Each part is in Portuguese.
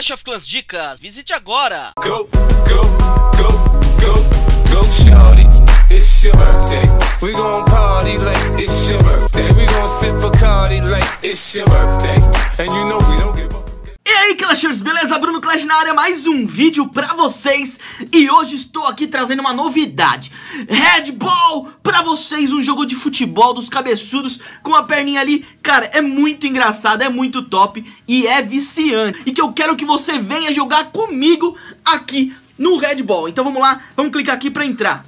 Clash of Clans Dicas, visite agora! Go, go, go, go, go, shawty, it's your birthday. We gon' party like it's your birthday. We gon' sip a like it's your birthday. And you know we don't give aí, Clashers, beleza? Bruno Clash na área, mais um vídeo pra vocês E hoje estou aqui trazendo uma novidade Red Ball pra vocês, um jogo de futebol dos cabeçudos Com a perninha ali, cara, é muito engraçado, é muito top E é viciante E que eu quero que você venha jogar comigo aqui no Red Ball Então vamos lá, vamos clicar aqui pra entrar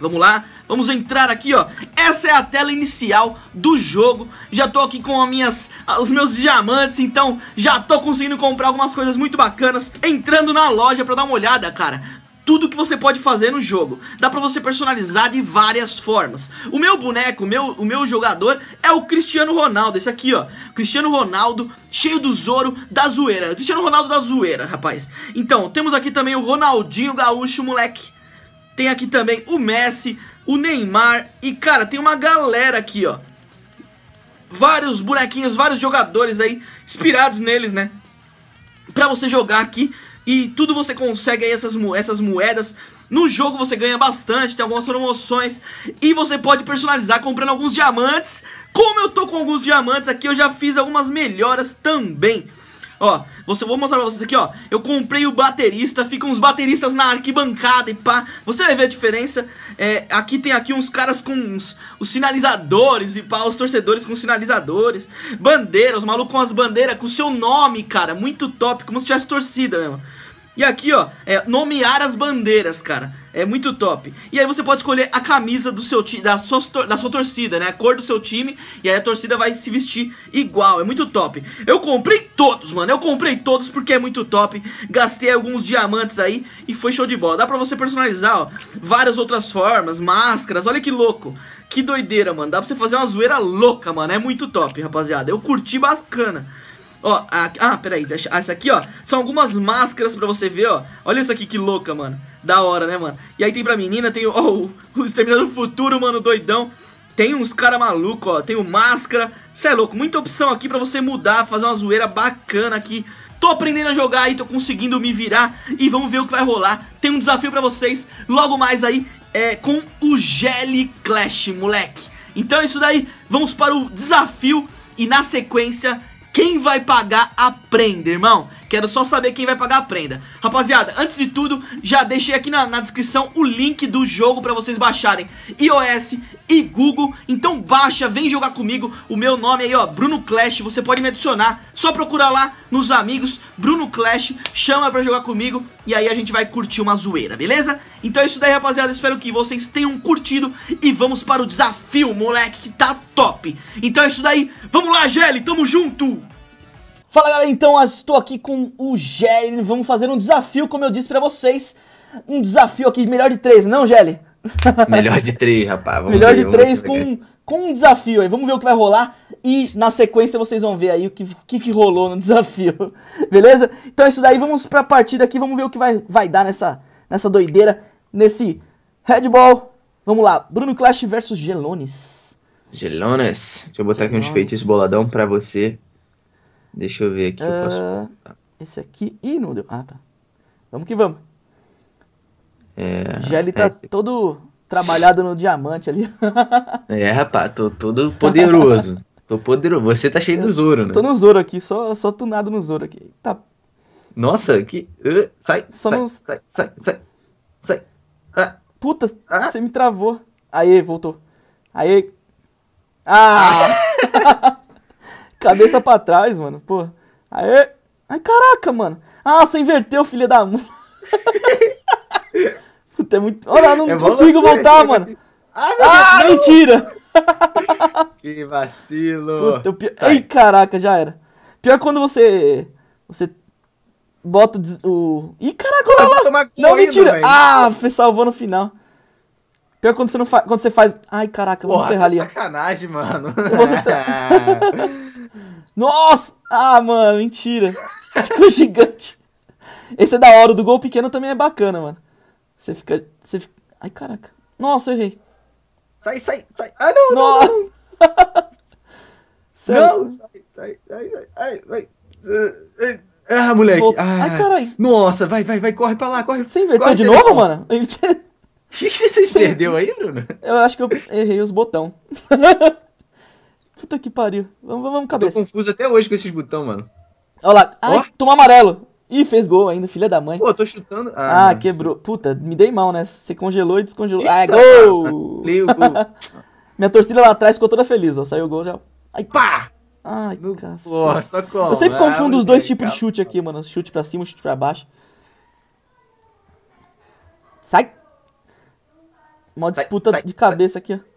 Vamos lá, vamos entrar aqui, ó essa é a tela inicial do jogo. Já tô aqui com minhas, ah, os meus diamantes, então já tô conseguindo comprar algumas coisas muito bacanas. Entrando na loja pra dar uma olhada, cara tudo que você pode fazer no jogo. Dá pra você personalizar de várias formas. O meu boneco, o meu, o meu jogador é o Cristiano Ronaldo, esse aqui, ó. Cristiano Ronaldo, cheio do zoro, da zoeira. Cristiano Ronaldo da zoeira, rapaz. Então, temos aqui também o Ronaldinho Gaúcho, moleque. Tem aqui também o Messi, o Neymar. E, cara, tem uma galera aqui, ó. Vários bonequinhos, vários jogadores aí, inspirados neles, né? Pra você jogar aqui. E tudo você consegue aí, essas, mo essas moedas. No jogo você ganha bastante, tem algumas promoções. E você pode personalizar comprando alguns diamantes. Como eu tô com alguns diamantes aqui, eu já fiz algumas melhoras também. Ó, você, vou mostrar pra vocês aqui, ó. Eu comprei o baterista, ficam os bateristas na arquibancada e pá. Você vai ver a diferença. É, aqui tem aqui uns caras com uns, os sinalizadores e pá, os torcedores com sinalizadores. Bandeiras, os malucos com as bandeiras, com o seu nome, cara. Muito top, como se tivesse torcida mesmo. E aqui, ó, é nomear as bandeiras, cara. É muito top. E aí você pode escolher a camisa do seu time, da sua, da sua torcida, né? A cor do seu time. E aí a torcida vai se vestir igual. É muito top. Eu comprei todos, mano. Eu comprei todos porque é muito top. Gastei alguns diamantes aí e foi show de bola. Dá pra você personalizar, ó, várias outras formas, máscaras. Olha que louco. Que doideira, mano. Dá pra você fazer uma zoeira louca, mano. É muito top, rapaziada. Eu curti bacana. Ó, a, ah, peraí, deixa, essa aqui, ó, são algumas máscaras pra você ver, ó. Olha isso aqui, que louca, mano. Da hora, né, mano? E aí tem pra menina, tem ó, o Exterminador do Futuro, mano, doidão. Tem uns cara maluco, ó, tem o Máscara. Cê é louco, muita opção aqui pra você mudar, fazer uma zoeira bacana aqui. Tô aprendendo a jogar aí tô conseguindo me virar e vamos ver o que vai rolar. Tem um desafio pra vocês logo mais aí é, com o Jelly Clash, moleque. Então é isso daí, vamos para o desafio e na sequência quem vai pagar, aprende, irmão. Quero só saber quem vai pagar a prenda. Rapaziada, antes de tudo, já deixei aqui na, na descrição o link do jogo pra vocês baixarem iOS e Google. Então baixa, vem jogar comigo. O meu nome aí, ó, Bruno Clash. Você pode me adicionar. Só procurar lá nos amigos, Bruno Clash. Chama pra jogar comigo e aí a gente vai curtir uma zoeira, beleza? Então é isso daí, rapaziada. Espero que vocês tenham curtido e vamos para o desafio, moleque, que tá top. Então é isso daí. Vamos lá, Gelli, tamo junto! Fala galera, então estou aqui com o Gelli, vamos fazer um desafio, como eu disse pra vocês, um desafio aqui, melhor de três, não Gelli? Melhor de três, rapaz, vamos Melhor ver, de três com, com um desafio aí, vamos ver o que vai rolar e na sequência vocês vão ver aí o que, que, que rolou no desafio, beleza? Então é isso daí, vamos pra partida aqui, vamos ver o que vai, vai dar nessa, nessa doideira, nesse Red Ball, vamos lá, Bruno Clash versus Gelones. Gelones, deixa eu botar Gelones. aqui uns feitiços boladão pra você. Deixa eu ver aqui. Eu posso... É, esse aqui. Ih, não deu. Ah, tá. Vamos que vamos. É, Gelli é tá é todo trabalhado no diamante ali. é, rapaz, tô todo poderoso. tô poderoso. Você tá cheio eu, do Zoro, né? Tô no Zoro aqui, só, só tunado no Zoro aqui. Tá. Nossa, que. Uh, sai, só sai, não... sai, sai, sai, sai. Ah. Puta, ah. você me travou. Aê, voltou. Aê. Ah! ah. Cabeça pra trás, mano. Pô. aí Ai, caraca, mano. Ah, você inverteu, filha da. Puta, é muito. Olha, não é consigo voltar, é mano. Ah, ah Deus, mentira! que vacilo! Puta, pi... Ai, caraca, já era. Pior quando você. Você bota o. Ih, caraca, olha lá! não, mentira! Ah, salvou no final. Pior quando você não faz. Quando você faz. Ai, caraca, vamos ferrar tá ali. Sacanagem, mano. Você tra... Nossa! Ah, mano, mentira. Ficou gigante. Esse é da hora. O do gol pequeno também é bacana, mano. Você fica. Você fica... Ai, caraca. Nossa, eu errei. Sai, sai, sai. Ah, não, Nossa. não, não. não. sai, sai, sai, sai. vai. Ah, ah moleque. Ah, Ai, caralho. Nossa, vai, vai, vai, corre pra lá, corre. Você inverteu corre de novo, mano? O que você perdeu aí, Bruno? Eu acho que eu errei os botão. Puta que pariu. Vamos, vamos cabeça. Tô confuso até hoje com esses botão, mano. Olha lá. Ai, oh. toma amarelo. Ih, fez gol ainda, filha da mãe. Pô, tô chutando. Ah, ah quebrou. Puta, me dei mal, né? Você congelou e descongelou. ah, é gol! Leio o gol. Minha torcida lá atrás ficou toda feliz, ó. Saiu o gol já. Ai, pá! Ai, Meu... cacete. Pô, socorro. Eu sempre ah, confundo os dois tipos de chute aqui, mano. Chute pra cima, chute pra baixo. Sai! Uma disputa sai, sai, de cabeça sai. aqui, ó.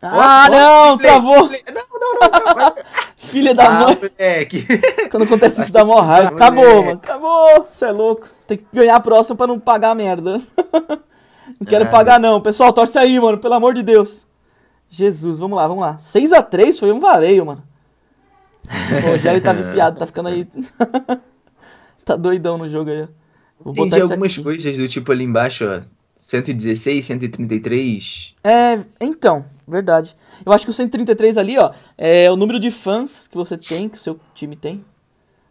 Ah, não, play, travou! Play. Não, não, não, não. Filha da ah, mãe. Moleque. Quando acontece isso, dá mó raiva. Acabou, moleque. mano. Acabou. Você é louco. Tem que ganhar a próxima pra não pagar a merda. Não quero ah, pagar, não. Pessoal, torce aí, mano. Pelo amor de Deus. Jesus, vamos lá, vamos lá. 6x3 foi um vareio, mano. O Rogério tá viciado, tá ficando aí. tá doidão no jogo aí, ó. Vou Entendi algumas aqui. coisas do tipo ali embaixo, ó. 116, 133. É, então, verdade. Eu acho que o 133 ali, ó, é o número de fãs que você tem, que seu time tem.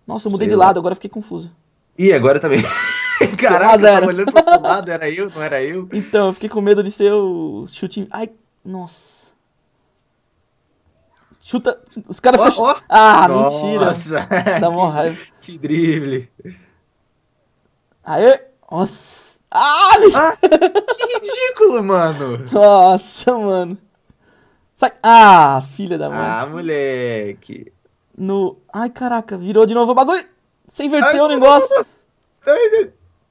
Nossa, eu mudei Sei de lado, lá. agora fiquei confuso. Ih, agora também. Caraca, eu tava olhando pro outro lado, era eu, não era eu? Então, eu fiquei com medo de ser o chute. Ai, nossa. Chuta. Os caras oh, ficam... oh. Ah, nossa. mentira. Dá uma raiva. Que drible. Aê! Nossa. Alice! Ah, ah, que ridículo, mano! Nossa, mano. Sai. Ah, filha da mãe. Ah, moleque. No. Ai, caraca, virou de novo o bagulho. Você inverteu o negócio.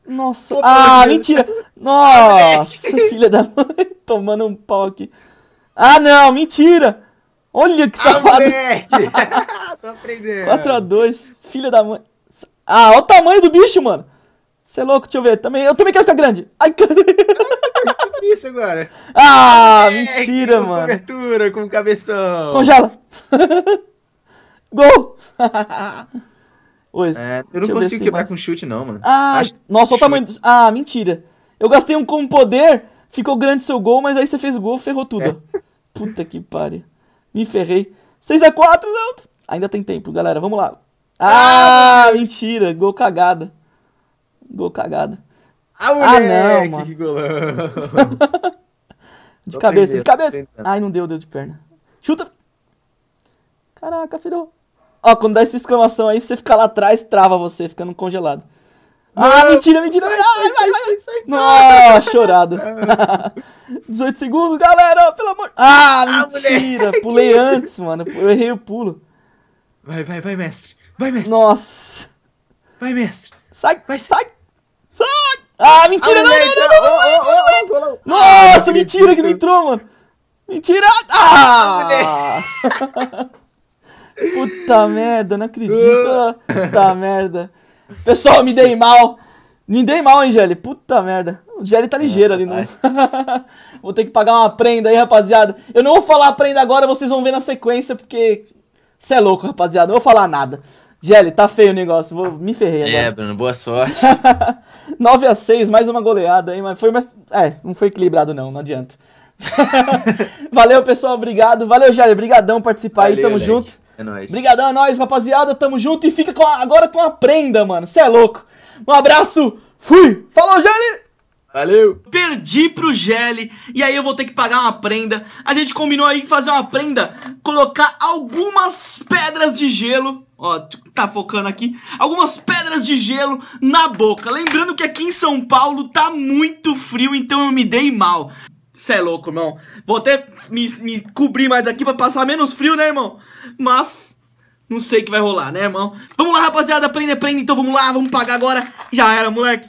Nossa. Ah, mentira. Nossa, filha da mãe. Tomando um pau aqui. Ah, não, mentira. Olha que ah, safado. Ah, Tô aprendendo. 4x2, filha da mãe. Ah, olha o tamanho do bicho, mano. Você é louco? Deixa eu ver. Também, eu também quero ficar grande. Ai, cara. que isso agora? Ah, é, mentira, mano. Cobertura com cabeção. Congela. Gol. Oi, é, eu não consigo quebrar mais. com chute, não, mano. Ah, Acho... nossa, olha o tamanho. Ah, mentira. Eu gastei um com poder, ficou grande seu gol, mas aí você fez gol, ferrou é. tudo. É. Puta que pariu. Me ferrei. 6x4, não. Ainda tem tempo, galera. Vamos lá. Ah, ah mentira. Gol cagada. Gol cagado. Ah, ah, moleque, ah não, mano. que golão. de Tô cabeça, de cabeça. Ai, não deu, deu de perna. Chuta. Caraca, filho. Ó, quando dá essa exclamação aí, você fica lá atrás, trava você, ficando congelado. Ah, mano, ah, mentira, mentira. Sai, sai, sai, sai, sai, Nossa, chorado. 18 segundos, galera, pelo amor. Ah, ah mentira. Pulei antes, mano. Eu errei o pulo. Vai, vai, vai, mestre. Vai, mestre. Nossa. Vai, mestre. Sai, vai, sai. Ah, ah, mentira! Não, não, não, não, Nossa, ah, mentira que não entrou, mano! Mentira! Ah! ah Puta merda, não acredito! Puta merda! Pessoal, me dei mal! Me dei mal, hein, Gelli? Puta merda. O Gelli tá ligeiro ali, não? vou ter que pagar uma prenda aí, rapaziada. Eu não vou falar a prenda agora, vocês vão ver na sequência, porque. Você é louco, rapaziada. Não vou falar nada. Gelli, tá feio o negócio, vou me ferrei é, agora. É, Bruno, boa sorte. 9 a 6 mais uma goleada, hein? Mas foi mais. É, não foi equilibrado, não, não adianta. Valeu, pessoal, obrigado. Valeu, Gelli, brigadão participar Valeu, aí, tamo Alec. junto. É nóis. Obrigadão é nóis, rapaziada, tamo junto e fica com a... agora com a prenda, mano, Você é louco. Um abraço, fui! Falou, Gelli! Valeu! Perdi pro Gelli e aí eu vou ter que pagar uma prenda. A gente combinou aí fazer uma prenda, colocar algumas pedras de gelo. Ó, tá focando aqui. Algumas pedras de gelo na boca. Lembrando que aqui em São Paulo tá muito frio, então eu me dei mal. Cê é louco, irmão. Vou até me, me cobrir mais aqui pra passar menos frio, né, irmão? Mas... Não sei o que vai rolar, né, irmão? Vamos lá, rapaziada, prenda, prenda, então vamos lá, vamos pagar agora. Já era, moleque.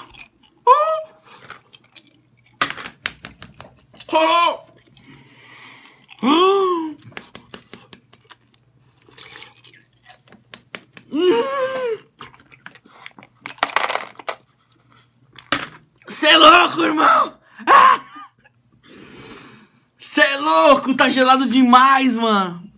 louco, irmão! Você ah! é louco, tá gelado demais, mano!